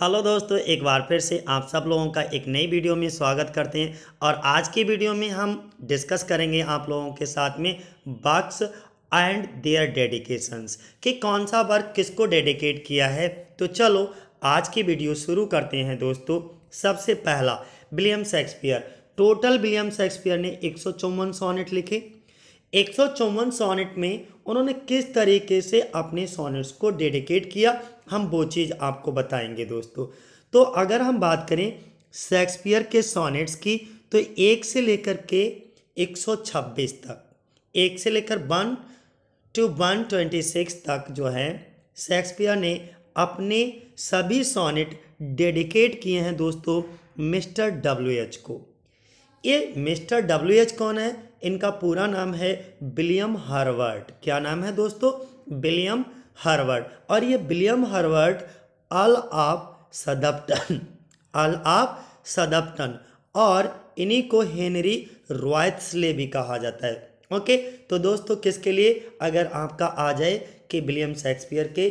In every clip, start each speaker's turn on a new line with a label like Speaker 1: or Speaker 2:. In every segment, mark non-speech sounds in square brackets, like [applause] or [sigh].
Speaker 1: hello दोस्तों एक बार फिर से आप सब लोगों का एक नई वीडियो में स्वागत करते हैं और आज की वीडियो में हम डिस्कस करेंगे आप लोगों के साथ में बक्स एंड देयर डेडिकेशंस कि कौन सा वर्क किसको डेडिकेट किया है तो चलो आज की वीडियो शुरू करते हैं दोस्तों सबसे पहला William Shakespeare total William Shakespeare ने एक सोनेट लिखे एक सौ चौवन सोनेट में उन्होंने किस तरीके से अपने सोनेट्स को डेडिकेट किया हम वो चीज़ आपको बताएंगे दोस्तों तो अगर हम बात करें शेक्सपियर के सोनेट्स की तो एक से लेकर के 126 तक एक से लेकर one to one twenty six तक जो है शेक्सपियर ने अपने सभी सोनेट डेडिकेट किए हैं दोस्तों मिस्टर डब्ल्यू एच को ये मिस्टर डब्ल्यू एच कौन है इनका पूरा नाम है विलियम हार्वर्ड क्या नाम है दोस्तों विलियम हार्वर्ड और ये William Harvard earl of Southampton earl of Southampton और इन्हीं को हेनरी रॉयसले भी कहा जाता है ओके तो दोस्तों किसके लिए अगर आपका आ जाए कि विलियम शेक्सपियर के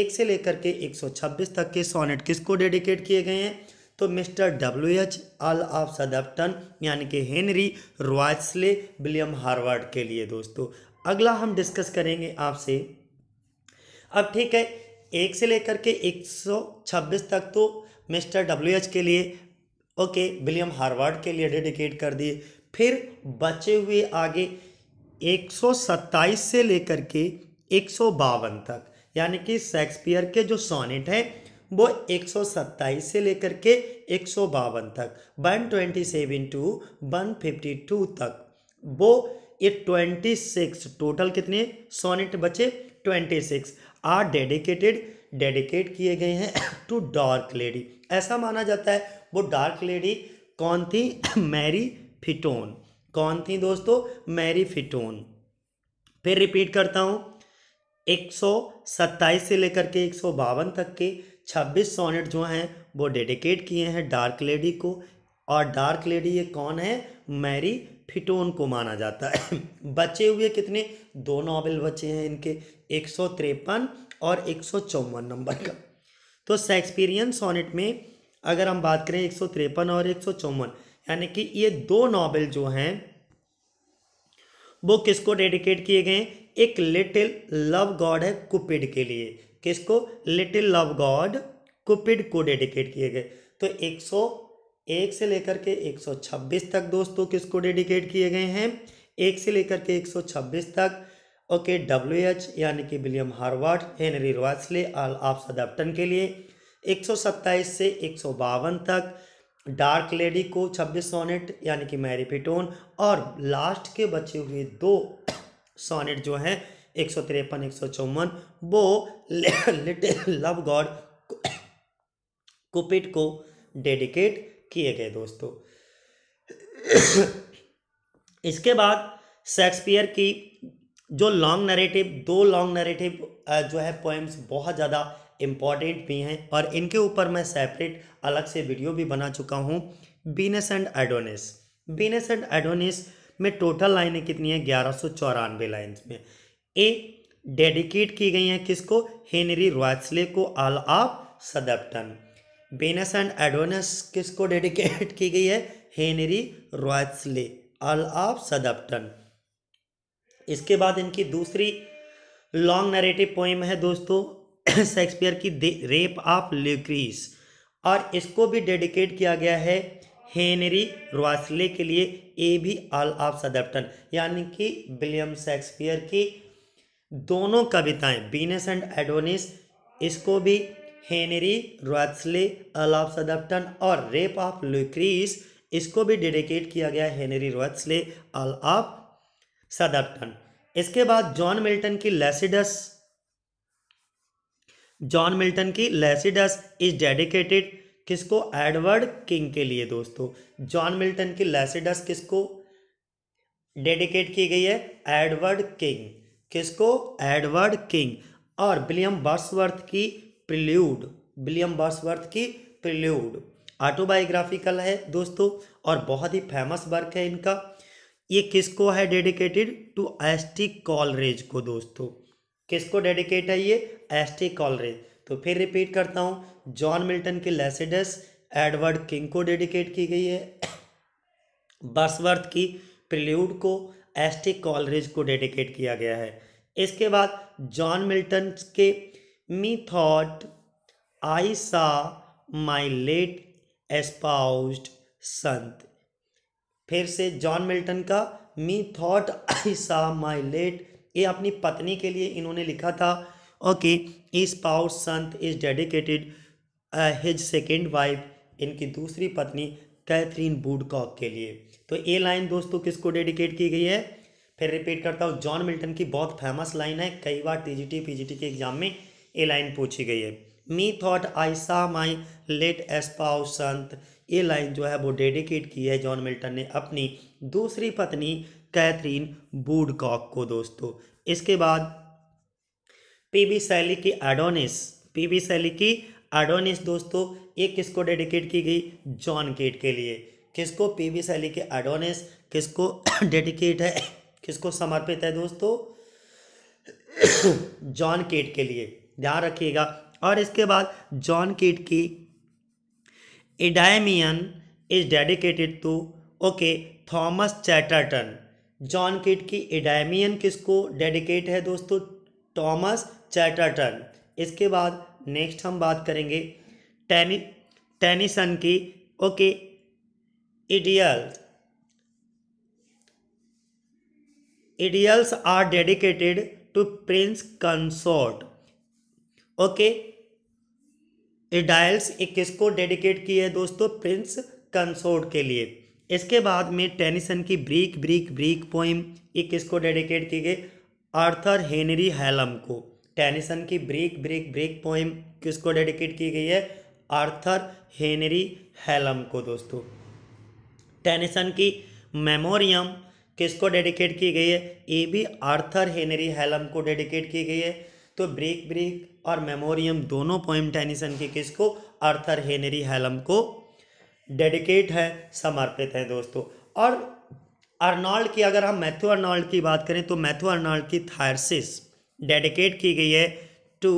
Speaker 1: एक से लेकर के 126 तक के सोनेट किसको डेडिकेट किए गए हैं तो mister W H earl of Southampton यानी कि हेनरी रॉयसले विलियम हार्वर्ड के लिए दोस्तों अगला हम डिस्कस करेंगे आपसे अब ठीक है एक से लेकर के 126 तक तो मिस्टर डब्ल्यू एच के लिए ओके विलियम हार्वर्ड के लिए डेडिकेट कर दिए फिर बचे हुए आगे 127 से लेकर के एक तक यानी कि शेक्सपियर के जो सोनेट हैं वो 127 से लेकर के एक तक 127 टू 152 तक वो ये 26 टोटल कितने सोनेट बचे twenty six are dedicated dedicate किए गए हैं [coughs] टू डार्क लेडी ऐसा माना जाता है वो डार्क लेडी कौन थी [coughs] मैरी फिटोन कौन थी दोस्तों मैरी फिटोन फिर रिपीट करता हूँ एक सौ सत्ताईस से लेकर के एक सौ बावन तक के छब्बीस सोनेट जो हैं वो डेडिकेट किए हैं डार्क लेडी को और डार्क लेडी ये कौन है मैरी फिटोन को माना जाता है [clears throat] बचे हुए कितने दो नॉवेल बचे हैं इनके एक और एक नंबर का तो शेक्सपियरियन सोनेट में अगर हम बात करें एक और एक यानी कि ये दो नॉवेल जो हैं वो किसको डेडिकेट किए गए एक लिटिल लव गॉड है कुपिड के लिए किसको लिटिल लव गॉड कुपिड को डेडिकेट किए गए तो एक सौ एक से लेकर के 126 तक दोस्तों किसको डेडिकेट किए गए हैं एक से लेकर के 126 तक ओके डब्ल्यू एच यानी कि William Harvard Henry Wriothesley earl of Southampton के लिए 127 से एक तक डार्क लेडी को 26 सोनेट यानी कि मैरी पिटोन और लास्ट के बचे हुए दो सोनेट जो हैं एक सौ तिरपन एक सौ चौवन वो लिटिल लव गॉड कुपिट को डेडिकेट किए गए दोस्तों [coughs] इसके बाद शेक्सपियर की जो लॉन्ग नरेटिव दो लॉन्ग नरेटिव जो है पोएम्स बहुत ज़्यादा इम्पॉर्टेंट भी हैं और इनके ऊपर मैं सेपरेट अलग से वीडियो भी बना चुका हूँ Venus and Adonis Venus and Adonis में टोटल लाइनें कितनी हैं ग्यारह सौ चौरानवे लाइन्स में ए डेडिकेट की गई हैं किसको हेनरी रॉयसले को आल ऑफ सदप्टन बेनस एंड एडोनस किसको डेडिकेट की गई है हेनरी रॉयसले अल ऑफ सदप्टन इसके बाद इनकी दूसरी लॉन्ग नरेटिव पोइम है दोस्तों शेक्सपियर [coughs] की रेप ऑफ ल्यूक्रीस और इसको भी डेडिकेट किया गया है हेनरी रॉयसले के लिए ए भी अल ऑफ सदप्टन यानी कि विलियम शेक्सपियर की दोनों कविताएं बीनस एंड एडोनिस इसको भी हेनरी अल ऑफ सदप्टन और रेप ऑफ लुक्रीस इसको भी डेडिकेट किया गया हेनरी रॉथले अल ऑफ सदप्टन इसके बाद जॉन मिल्टन की लेसिडस जॉन मिल्टन की लेसिडस इज डेडिकेटेड किसको एडवर्ड किंग के लिए दोस्तों जॉन मिल्टन की लेसिडस किसको डेडिकेट की गई है एडवर्ड किंग किसको एडवर्ड किंग और विलियम बर्सवर्थ की प्रिल्यूड विलियम बर्सवर्थ की प्रिल्यूड ऑटोबायोग्राफिकल है दोस्तों और बहुत ही फेमस वर्क है इनका ये किसको है dedicated to S T Coleridge को दोस्तों किसको डेडिकेट है ये एस टी कॉलरेज तो फिर रिपीट करता हूँ जॉन मिल्टन की लेसेडस एडवर्ड किंग को डेडिकेट की गई है [coughs] बर्सवर्थ की प्रिल्यूड को एस टी कॉलरेज को डेडिकेट किया गया है इसके बाद जॉन मिल्टन के मी थॉट आई सा माई लेट एस्पाउस्ड संत फिर से जॉन मिल्टन का मी थॉट आई सा माई लेट ये अपनी पत्नी के लिए इन्होंने लिखा था ओके इस पाउस संत is dedicated his second wife इनकी दूसरी पत्नी कैथरीन बूडकॉक के लिए तो ये लाइन दोस्तों किसको डेडिकेट की गई है फिर रिपीट करता हूँ जॉन मिल्टन की बहुत फेमस लाइन है कई बार टीजीटी पीजीटी के एग्जाम में ये लाइन पूछी गई है मी थॉट आई सा माई लेट एस्पाउ संत ये लाइन जो है वो डेडिकेट की है जॉन मिल्टन ने अपनी दूसरी पत्नी कैथरीन बूडकॉक को दोस्तों इसके बाद पी बी सैली की एडोनिस पी बी सैली की एडोनिस दोस्तों ये किसको डेडिकेट की गई जॉन केट के लिए किसको पी बी सैली की एडोनिस किसको [coughs] डेडिकेट है किसको समर्पित है दोस्तों [coughs] जॉन केट के लिए ध्यान रखिएगा और इसके बाद जॉन किट की Endymion is dedicated to okay Thomas Chatterton John Keats की एडायमियन किसको डेडिकेट है दोस्तों थॉमस चैटरटन इसके बाद नेक्स्ट हम बात करेंगे टेनि टेनिसन की okay idyll idylls are dedicated to prince consort okay idylls एक किसको डेडिकेट की है दोस्तों प्रिंस कंसोर्ट के लिए इसके बाद में टेनिसन की ब्रीक ब्रीक ब्रीक पोइम ये किसको डेडिकेट की गई आर्थर हेनरी हैलम को टेनिसन की ब्रीक ब्रीक ब्रीक पोइम किसको डेडिकेट की गई है आर्थर हेनरी हैलम को दोस्तों टेनिसन की मेमोरियम किसको डेडिकेट की गई है ये भी आर्थर हेनरी हैलम को डेडिकेट की गई है तो ब्रेक ब्रेक और मेमोरियम दोनों पोइम टेनिसन के किसको आर्थर हेनरी हैलम को डेडिकेट है समर्पित है दोस्तों और अर्नॉल्ड की अगर हम मैथ्यू अर्नॉल्ड की बात करें तो मैथ्यू अर्नॉल्ड की थायरसिस डेडिकेट की गई है टू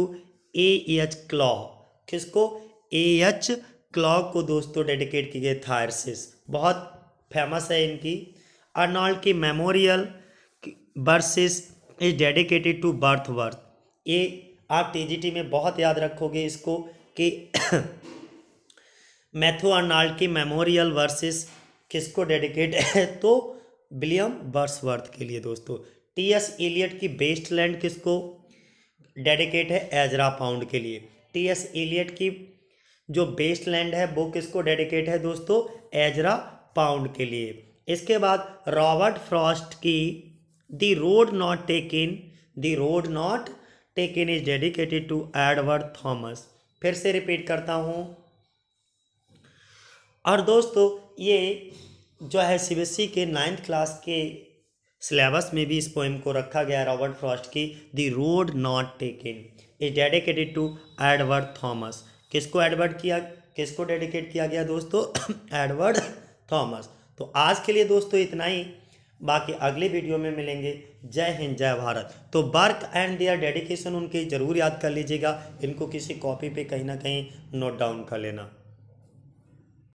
Speaker 1: ए एच क्लॉ किसको ए एच क्लॉ को दोस्तों डेडिकेट की गई थायरसिस बहुत फेमस है इनकी अर्नॉल्ड की memorial verses is dedicated to Wordsworth ये आप टीजीटी में बहुत याद रखोगे इसको कि [coughs] मैथ्यू अर्नाल्ड की मेमोरियल वर्सेस किसको डेडिकेट है [laughs] तो विलियम बर्सवर्थ के लिए दोस्तों टी एस एलियट की बेस्ट लैंड किसको डेडिकेट है एजरा पाउंड के लिए टी एस एलियट की जो बेस्ट लैंड है वो किसको डेडिकेट है दोस्तों एजरा पाउंड के लिए इसके बाद रॉबर्ट फ्रॉस्ट की the road not in the road not taken is dedicated to Edward Thomas फिर से रिपीट करता हूँ और दोस्तों ये जो है सीबीएसई e के नाइन्थ क्लास के सिलेबस में भी इस पोइम को रखा गया रॉबर्ट फ्रॉस्ट की the road not taken is dedicated to Edward Thomas किसको एडवर्ड किया किसको डेडिकेट किया गया दोस्तों एडवर्ड [clears throat] थॉमस तो आज के लिए दोस्तों इतना ही बाकी अगले वीडियो में मिलेंगे जय हिंद जय भारत तो वर्क एंड देयर डेडिकेशन उनके ज़रूर याद कर लीजिएगा इनको किसी कॉपी पे कहीं ना कहीं नोट डाउन कर लेना